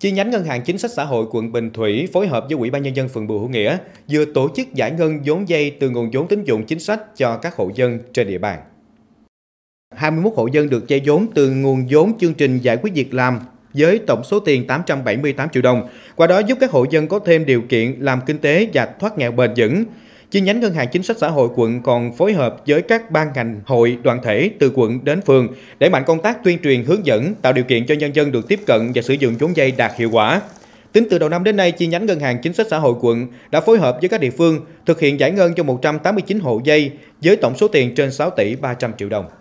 Chi nhánh Ngân hàng Chính sách Xã hội quận Bình Thủy phối hợp với Ủy ban Nhân dân phường Bùi Hữu Nghĩa vừa tổ chức giải ngân vốn dây từ nguồn vốn tín dụng chính sách cho các hộ dân trên địa bàn. 21 hộ dân được vay vốn từ nguồn vốn chương trình giải quyết việc làm với tổng số tiền 878 triệu đồng, qua đó giúp các hộ dân có thêm điều kiện làm kinh tế và thoát nghèo bền vững. Chi nhánh Ngân hàng Chính sách Xã hội quận còn phối hợp với các ban ngành, hội, đoàn thể từ quận đến phường để mạnh công tác tuyên truyền hướng dẫn, tạo điều kiện cho nhân dân được tiếp cận và sử dụng vốn dây đạt hiệu quả. Tính từ đầu năm đến nay, chi nhánh Ngân hàng Chính sách Xã hội quận đã phối hợp với các địa phương thực hiện giải ngân cho 189 hộ dây với tổng số tiền trên 6 tỷ 300 triệu đồng.